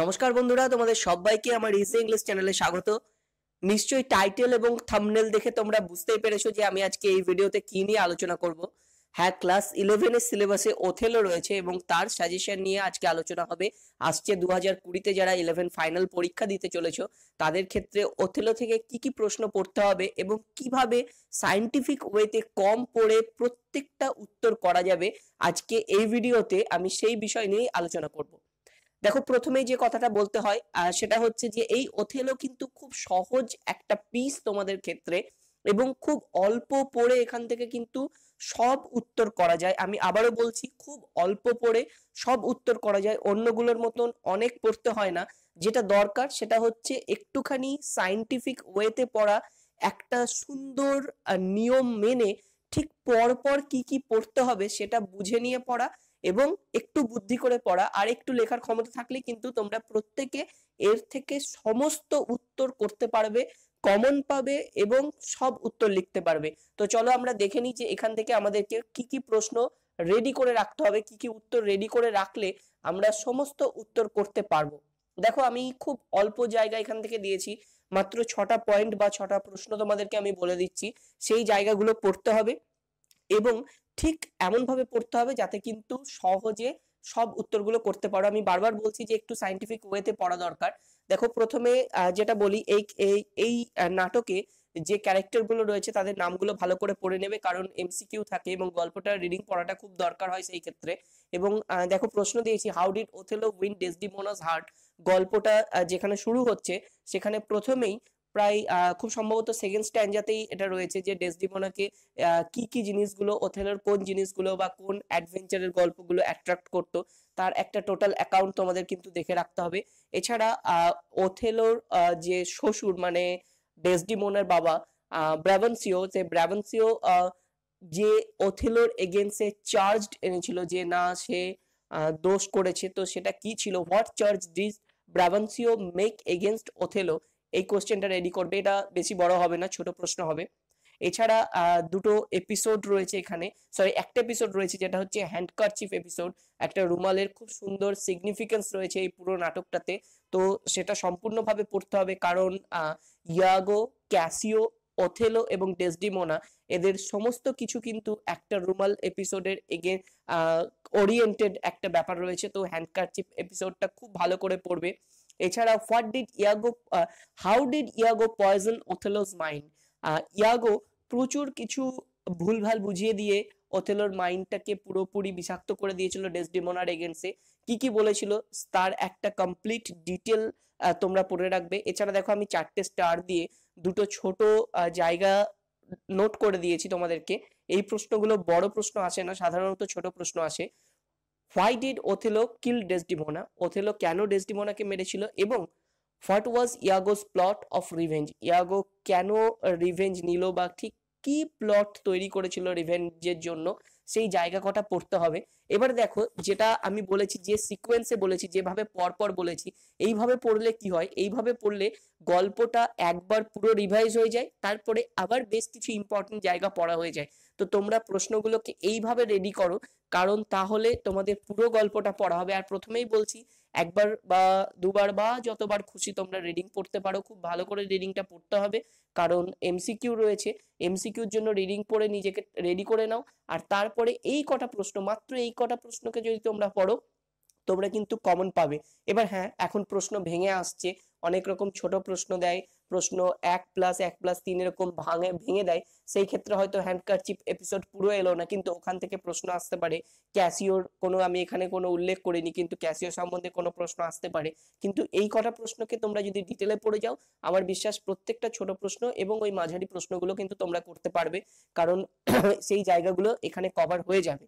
নমস্কার বন্ধুরা তোমাদের সবাইকে আমার ইসি ইংলিশ চ্যানেলে স্বাগত নিশ্চয়ই টাইটেল এবং থামনেল দেখে তোমরা বুঝতেই পেরেছো যে আমি আজকে এই ভিডিওতে কি নিয়ে আলোচনা করব হ্যাঁ ক্লাস ইলেভেনের সিলেবাসে ওথেলো রয়েছে এবং তার সাজেশন নিয়ে আজকে আলোচনা হবে আসছে দু হাজার কুড়িতে যারা ইলেভেন ফাইনাল পরীক্ষা দিতে চলেছ তাদের ক্ষেত্রে ওথেলো থেকে কি কি প্রশ্ন পড়তে হবে এবং কিভাবে সায়েন্টিফিক ওয়েতে কম পড়ে প্রত্যেকটা উত্তর করা যাবে আজকে এই ভিডিওতে আমি সেই বিষয় নিয়েই আলোচনা করবো দেখো প্রথমেই যে কথাটা বলতে হয় সেটা হচ্ছে যে এই ওথেলো কিন্তু খুব সহজ একটা পিস তোমাদের ক্ষেত্রে এবং খুব অল্প পড়ে এখান থেকে কিন্তু সব উত্তর করা যায় আমি আবারও বলছি খুব অল্প পড়ে সব উত্তর করা যায় অন্যগুলোর মতন অনেক পড়তে হয় না যেটা দরকার সেটা হচ্ছে একটুখানি সাইন্টিফিক ওয়েতে পড়া একটা সুন্দর নিয়ম মেনে ঠিক পরপর কি কি পড়তে হবে সেটা বুঝে নিয়ে পড়া এবং একটু বুদ্ধি করে পড়া আর একটু লেখার ক্ষমতা থাকলে কিন্তু তোমরা প্রত্যেকে এর থেকে সমস্ত উত্তর করতে পারবে কমন পাবে এবং সব উত্তর লিখতে পারবে তো চলো আমরা দেখে নিই যে এখান থেকে আমাদেরকে কি কি প্রশ্ন রেডি করে রাখতে হবে কি কি উত্তর রেডি করে রাখলে আমরা সমস্ত উত্তর করতে পারবো দেখো আমি খুব অল্প জায়গা এখান থেকে দিয়েছি মাত্র ছটা পয়েন্ট বা ছটা প্রশ্ন তোমাদেরকে আমি বলে দিচ্ছি সেই জায়গাগুলো পড়তে হবে এবং ঠিক এমনভাবে পড়তে হবে যাতে কিন্তু সহজে সব উত্তরগুলো করতে পারো আমি বারবার বলছি যে একটু সাইন্টিফিক ওয়েতে পড়া দরকার দেখো প্রথমে যেটা বলি এই এই নাটকে যে ক্যারেক্টারগুলো রয়েছে তাদের নামগুলো ভালো করে পড়ে নেবে কারণ এমসিকিউ থাকে এবং গল্পটা রিডিং পড়াটা খুব দরকার হয় সেই ক্ষেত্রে এবং দেখো প্রশ্ন দিয়েছি how did Othello win Desdemona's heart গল্পটা যেখানে শুরু হচ্ছে সেখানে প্রথমেই প্রায় খুব সম্ভবত সেকেন্ড স্ট্যান্ডাতেই এটা রয়েছে যে ডেসডিমোনাকে কি কি জিনিসগুলো ওথেলোর কোন জিনিসগুলো বা কোন অ্যাডভেঞ্চারের গল্পগুলো অ্যাট্রাক্ট করতো তার একটা টোটাল অ্যাকাউন্ট তোমাদের কিন্তু দেখে রাখতে হবে এছাড়া ওথেলোর যে শ্বশুর মানে ডেসডিমোনার বাবা ব্র্যাভনসিও সে ব্র্যাভনসিও যে ওথেলোর এগেনস্টে চার্জড এনেছিল যে না সে দোষ করেছে তো সেটা কি ছিল what charge did Brabantio make against Othello এই কোশ্চেনটা রেডি করবে এটা বেশি বড় হবে না ছোট প্রশ্ন হবে এছাড়া দুটো এপিসোড রয়েছে এখানে সরি একটা এপিসোড রয়েছে যেটা হচ্ছে হ্যান্ডকারচিফ এপিসোড একটা রুমালের খুব সুন্দর সিগনিফিকেন্স রয়েছে এই পুরো নাটকটাতে তো সেটা সম্পূর্ণভাবে পড়তে হবে কারণ ইয়াগো ক্যাসিও ওথেলো এবং ডেসডিমোনা এদের সমস্ত কিছু কিন্তু একটা রুমাল এপিসোডের এগে ওরিয়েন্টেড একটা ব্যাপার রয়েছে তো হ্যান্ডকারচিপ এপিসোডটা খুব ভালো করে পড়বে এছাড়া what did Iago how did Iago poison Othello's mind Iago প্রচুর কিছু ভুলভাল বুঝিয়ে দিয়ে ওথেলোর মাইন্ডটাকে পুরোপুরি বিষাক্ত করে দিয়েছিল ডেসডিমোনার এগেন্সে কি কি বলেছিল তার একটা কমপ্লিট ডিটেল uh, তোমরা পড়ে রাখবে এছাড়া দেখো আমি চারটে স্টার দিয়ে দুটো ছোট uh, জায়গা নোট করে দিয়েছি তোমাদেরকে এই প্রশ্নগুলো বড় প্রশ্ন আসে না সাধারণত ছোট প্রশ্ন আসে why did Othello kill Desdemona Othello কেন ডেসডিমোনাকে মেরেছিল এবং what was Iago's plot of revenge Iago কেন রিভেঞ্জ নিল বা ঠিক কি প্লট তৈরি করেছিল রিভেঞ্জের জন্য সেই জায়গা কটা পড়তে হবে এবার দেখো যেটা আমি বলেছি যে সিকোয়েন্সে বলেছি যেভাবে পরপর বলেছি এইভাবে পড়লে কি হয় এইভাবে পড়লে গল্পটা একবার পুরো রিভাইজ হয়ে যায় তারপরে আবার বেশ কিছু ইম্পর্টেন্ট জায়গা পড়া হয়ে যায় তো তোমরা প্রশ্নগুলোকে এইভাবে রেডি করো কারণ তাহলে তোমাদের পুরো গল্পটা পড়া হবে আর প্রথমেই বলছি একবার বা দুবার বা যতবার খুশি তোমরা রিডিং পড়তে পারো খুব ভালো করে রিডিংটা পড়তে হবে কারণ এমসিকিউ রয়েছে এমসিকিউর জন্য রিডিং পড়ে নিজেকে রেডি করে নাও আর তারপরে এই কটা প্রশ্ন মাত্র এই কটা প্রশ্নকে যদি তোমরা পড়ো তোমরা কিন্তু কমন পাবে এবার হ্যাঁ এখন প্রশ্ন ভেঙে আসছে অনেক রকম ছোট প্রশ্ন দেয় প্রশ্ন এক প্লাস এক প্লাস তিন এরকম ভাঙে ভেঙে দেয় সেই ক্ষেত্রে হয়তো হ্যান্ডকার চিপ এপিসোড পুরো এলো না কিন্তু ওখান থেকে প্রশ্ন আসতে পারে ক্যাসিওর কোনো আমি এখানে কোনো উল্লেখ করিনি কিন্তু ক্যাসিও সম্বন্ধে কোনো প্রশ্ন আসতে পারে কিন্তু এই কটা প্রশ্নকে তোমরা যদি ডিটেলে পড়ে যাও আমার বিশ্বাস প্রত্যেকটা ছোট প্রশ্ন এবং ওই মাঝারি প্রশ্নগুলো কিন্তু তোমরা করতে পারবে কারণ সেই জায়গাগুলো এখানে কভার হয়ে যাবে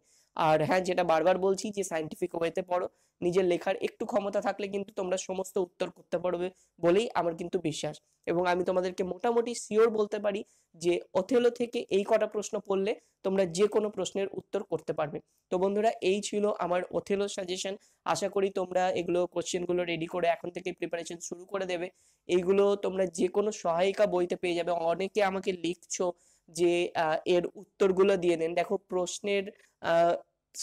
আর হ্যাঁ যেটা বারবার বলছি যে সাইন্টিফিক ওয়েতে পড়ো নিজের লেখার একটু ক্ষমতা থাকলে কিন্তু তোমরা সমস্ত উত্তর করতে পারবে বলেই আমার কিন্তু বিশ্বাস এবং আমি তোমাদেরকে মোটামুটি শিওর বলতে পারি যে অথেলো থেকে এই কটা প্রশ্ন পড়লে তোমরা যে কোনো প্রশ্নের উত্তর করতে পারবে তো বন্ধুরা এই ছিল আমার অথেলো সাজেশন আশা করি তোমরা এগুলো কোশ্চেনগুলো রেডি করে এখন থেকে প্রিপারেশন শুরু করে দেবে এইগুলো তোমরা যে কোনো সহায়িকা বইতে পেয়ে যাবে অনেকে আমাকে লিখছো যে এর উত্তরগুলো দিয়ে দেন দেখো প্রশ্নের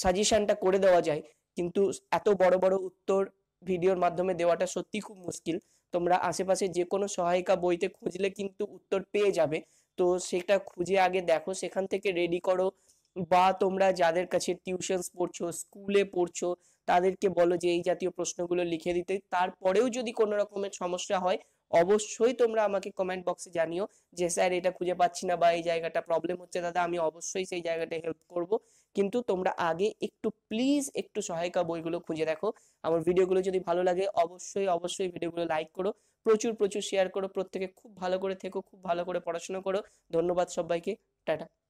সাজেশনটা করে দেওয়া যায় কিন্তু এত বড় বড় উত্তর ভিডিওর মাধ্যমে দেওয়াটা সত্যি খুব মুশকিল তোমরা আশেপাশে যে কোনো সহায়িকা বইতে খুঁজলে কিন্তু উত্তর পেয়ে যাবে তো সেটা খুঁজে আগে দেখো সেখান থেকে রেডি করো বা তোমরা যাদের কাছে টিউশনস পড়ছো স্কুলে পড়ছো তাদেরকে বলো যে এই জাতীয় প্রশ্নগুলো লিখে দিতে তারপরেও যদি কোনো রকমের সমস্যা হয় অবশ্যই তোমরা আমাকে কমেন্ট বক্সে জানিও যে স্যার এটা খুঁজে পাচ্ছি না বা এই জায়গাটা প্রবলেম হচ্ছে দাদা আমি অবশ্যই সেই জায়গাটা হেল্প করব কিন্তু তোমরা আগে একটু প্লিজ একটু সহায়িকা বইগুলো খুঁজে দেখো আমার ভিডিওগুলো যদি ভালো লাগে অবশ্যই অবশ্যই ভিডিওগুলো লাইক করো প্রচুর প্রচুর শেয়ার করো প্রত্যেকে খুব ভালো করে থেকো খুব ভালো করে পড়াশোনা করো ধন্যবাদ সবাইকে টাটা